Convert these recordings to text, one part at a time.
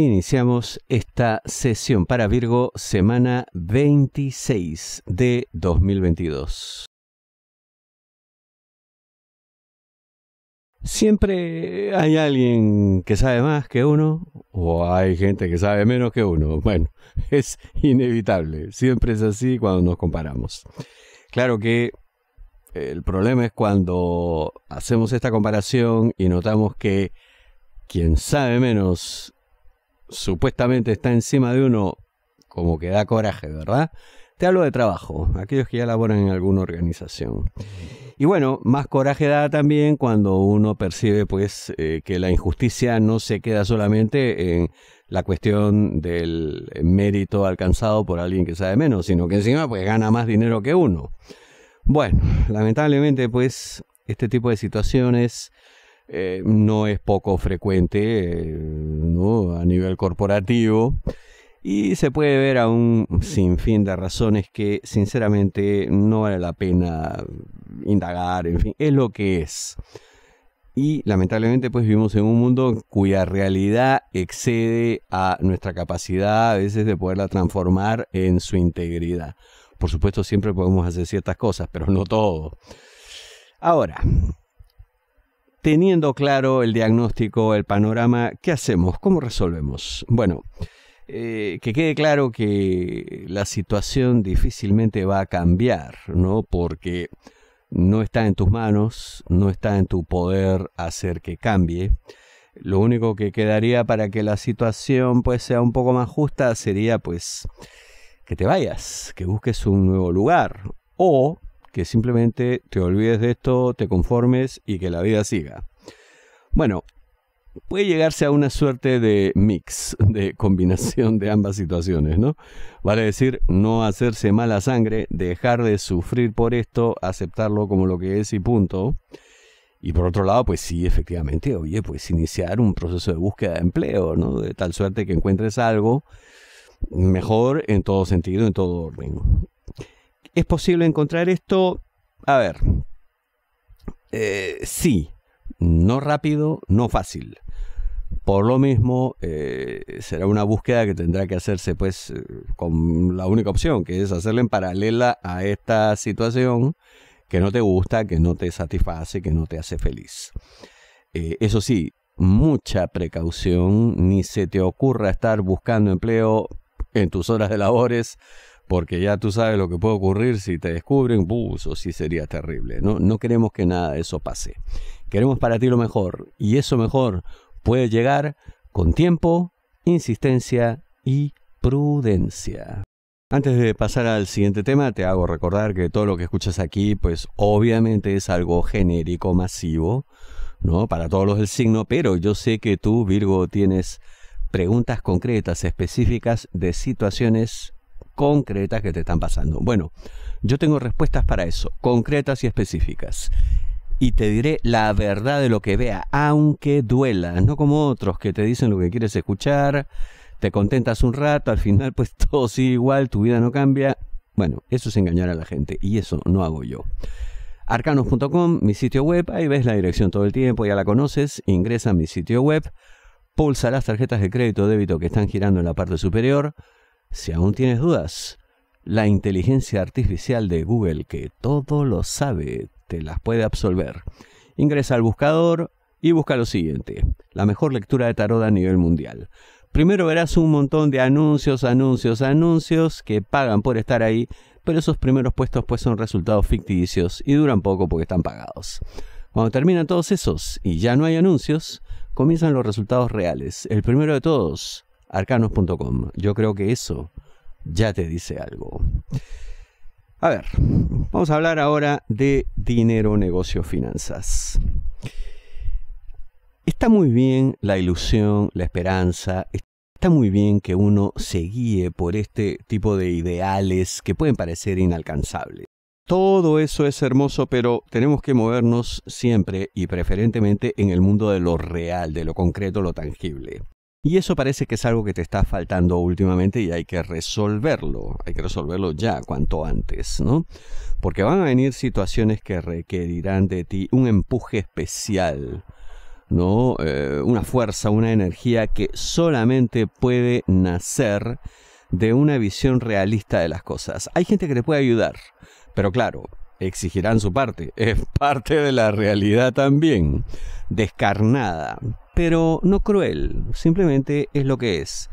Iniciamos esta sesión para Virgo, semana 26 de 2022. Siempre hay alguien que sabe más que uno o hay gente que sabe menos que uno. Bueno, es inevitable, siempre es así cuando nos comparamos. Claro que el problema es cuando hacemos esta comparación y notamos que quien sabe menos supuestamente está encima de uno, como que da coraje, ¿verdad? Te hablo de trabajo, aquellos que ya laboran en alguna organización. Y bueno, más coraje da también cuando uno percibe pues eh, que la injusticia no se queda solamente en la cuestión del mérito alcanzado por alguien que sabe menos, sino que encima pues gana más dinero que uno. Bueno, lamentablemente pues este tipo de situaciones eh, no es poco frecuente eh, a nivel corporativo y se puede ver a un sinfín de razones que sinceramente no vale la pena indagar, en fin, es lo que es. Y lamentablemente pues vivimos en un mundo cuya realidad excede a nuestra capacidad a veces de poderla transformar en su integridad. Por supuesto siempre podemos hacer ciertas cosas, pero no todo. Ahora, teniendo claro el diagnóstico, el panorama, ¿qué hacemos? ¿Cómo resolvemos? Bueno, eh, que quede claro que la situación difícilmente va a cambiar, ¿no? Porque no está en tus manos, no está en tu poder hacer que cambie. Lo único que quedaría para que la situación pues sea un poco más justa sería pues que te vayas, que busques un nuevo lugar o que simplemente te olvides de esto, te conformes y que la vida siga. Bueno, puede llegarse a una suerte de mix, de combinación de ambas situaciones, ¿no? Vale decir, no hacerse mala sangre, dejar de sufrir por esto, aceptarlo como lo que es y punto. Y por otro lado, pues sí, efectivamente, oye, pues iniciar un proceso de búsqueda de empleo, ¿no? De tal suerte que encuentres algo mejor en todo sentido, en todo orden. ¿Es posible encontrar esto? A ver, eh, sí, no rápido, no fácil. Por lo mismo, eh, será una búsqueda que tendrá que hacerse pues eh, con la única opción, que es hacerla en paralela a esta situación que no te gusta, que no te satisface, que no te hace feliz. eso sí, mucha precaución, ni se te ocurra estar buscando empleo en tus horas de labores porque ya tú sabes lo que puede ocurrir si te descubren, uh, o si sería terrible. No, no queremos que nada de eso pase. Queremos para ti lo mejor y eso mejor puede llegar con tiempo, insistencia y prudencia. Antes de pasar al siguiente tema, te hago recordar que todo lo que escuchas aquí, pues obviamente es algo genérico, masivo, ¿no? Para todos los del signo, pero yo sé que tú, Virgo, tienes preguntas concretas, específicas de situaciones concretas que te están pasando. Bueno, yo tengo respuestas para eso, concretas y específicas. Y te diré la verdad de lo que vea, aunque duela, no como otros que te dicen lo que quieres escuchar, te contentas un rato, al final pues todo sigue igual, tu vida no cambia. Bueno, eso es engañar a la gente y eso no hago yo arcanos.com, mi sitio web, ahí ves la dirección todo el tiempo, ya la conoces, ingresa a mi sitio web, pulsa las tarjetas de crédito o débito que están girando en la parte superior, si aún tienes dudas, la inteligencia artificial de Google, que todo lo sabe, te las puede absolver. Ingresa al buscador y busca lo siguiente, la mejor lectura de tarot a nivel mundial. Primero verás un montón de anuncios, anuncios, anuncios que pagan por estar ahí, pero esos primeros puestos pues son resultados ficticios y duran poco porque están pagados. Cuando terminan todos esos y ya no hay anuncios, comienzan los resultados reales. El primero de todos, arcanos.com. Yo creo que eso ya te dice algo. A ver, vamos a hablar ahora de dinero, negocio, finanzas. Está muy bien la ilusión, la esperanza, está muy bien que uno se guíe por este tipo de ideales que pueden parecer inalcanzables. Todo eso es hermoso, pero tenemos que movernos siempre y preferentemente en el mundo de lo real, de lo concreto, lo tangible. Y eso parece que es algo que te está faltando últimamente y hay que resolverlo, hay que resolverlo ya cuanto antes, ¿no? Porque van a venir situaciones que requerirán de ti un empuje especial, ¿no? Eh, una fuerza, una energía que solamente puede nacer de una visión realista de las cosas. Hay gente que te puede ayudar, pero claro, exigirán su parte, es parte de la realidad también, descarnada pero no cruel, simplemente es lo que es.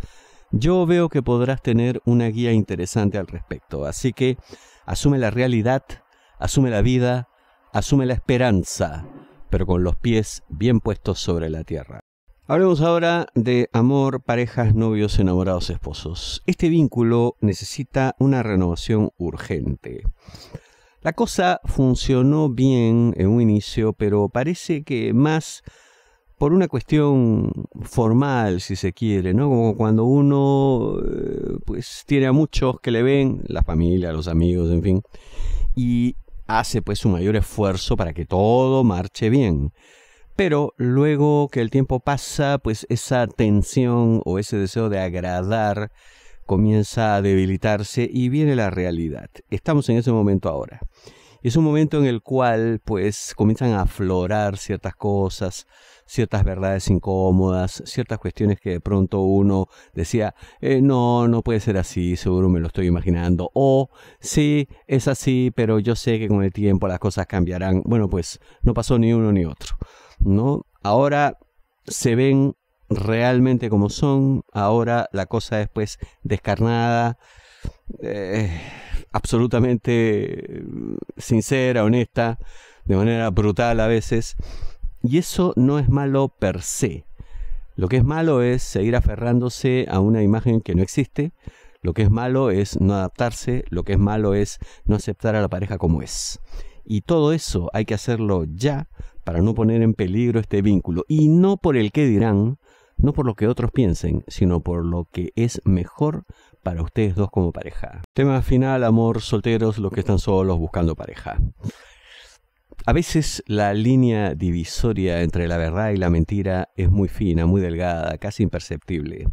Yo veo que podrás tener una guía interesante al respecto, así que asume la realidad, asume la vida, asume la esperanza, pero con los pies bien puestos sobre la tierra. Hablemos ahora de amor, parejas, novios, enamorados, esposos. Este vínculo necesita una renovación urgente. La cosa funcionó bien en un inicio, pero parece que más por una cuestión formal, si se quiere, ¿no? Como cuando uno eh, pues tiene a muchos que le ven, la familia, los amigos, en fin, y hace pues su mayor esfuerzo para que todo marche bien. Pero luego que el tiempo pasa, pues esa tensión o ese deseo de agradar comienza a debilitarse y viene la realidad. Estamos en ese momento ahora. Y es un momento en el cual pues comienzan a aflorar ciertas cosas, ciertas verdades incómodas, ciertas cuestiones que de pronto uno decía, eh, no, no puede ser así, seguro me lo estoy imaginando, o sí, es así, pero yo sé que con el tiempo las cosas cambiarán. Bueno, pues no pasó ni uno ni otro, ¿no? Ahora se ven realmente como son, ahora la cosa es pues descarnada, eh, absolutamente mm, sincera, honesta, de manera brutal a veces. Y eso no es malo per se. Lo que es malo es seguir aferrándose a una imagen que no existe. Lo que es malo es no adaptarse. Lo que es malo es no aceptar a la pareja como es. Y todo eso hay que hacerlo ya para no poner en peligro este vínculo. Y no por el que dirán, no por lo que otros piensen, sino por lo que es mejor para ustedes dos como pareja. Tema final, amor, solteros, los que están solos buscando pareja. A veces la línea divisoria entre la verdad y la mentira es muy fina, muy delgada, casi imperceptible.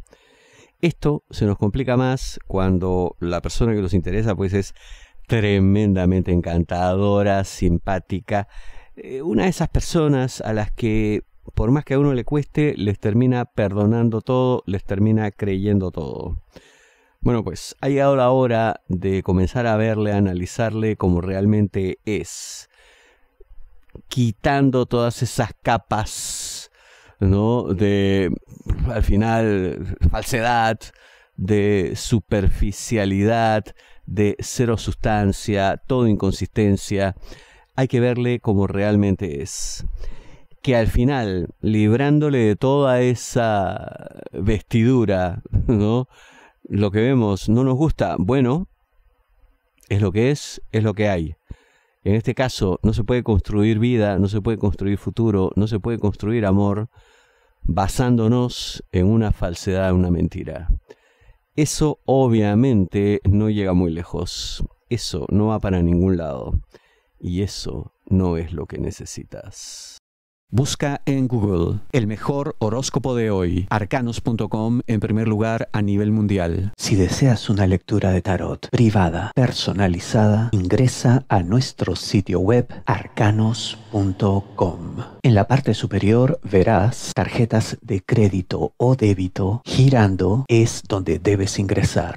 Esto se nos complica más cuando la persona que nos interesa pues es tremendamente encantadora, simpática, eh, una de esas personas a las que por más que a uno le cueste, les termina perdonando todo, les termina creyendo todo. Bueno, pues ha llegado la hora de comenzar a verle, a analizarle como realmente es, quitando todas esas capas, ¿no? De, al final, falsedad, de superficialidad, de cero sustancia, todo inconsistencia. Hay que verle como realmente es. Que al final, librándole de toda esa vestidura, ¿no? lo que vemos no nos gusta, bueno, es lo que es, es lo que hay. En este caso, no se puede construir vida, no se puede construir futuro, no se puede construir amor basándonos en una falsedad, una mentira. Eso obviamente no llega muy lejos, eso no va para ningún lado y eso no es lo que necesitas. Busca en Google el mejor horóscopo de hoy, arcanos.com en primer lugar a nivel mundial. Si deseas una lectura de tarot privada, personalizada, ingresa a nuestro sitio web arcanos.com. En la parte superior verás tarjetas de crédito o débito girando es donde debes ingresar.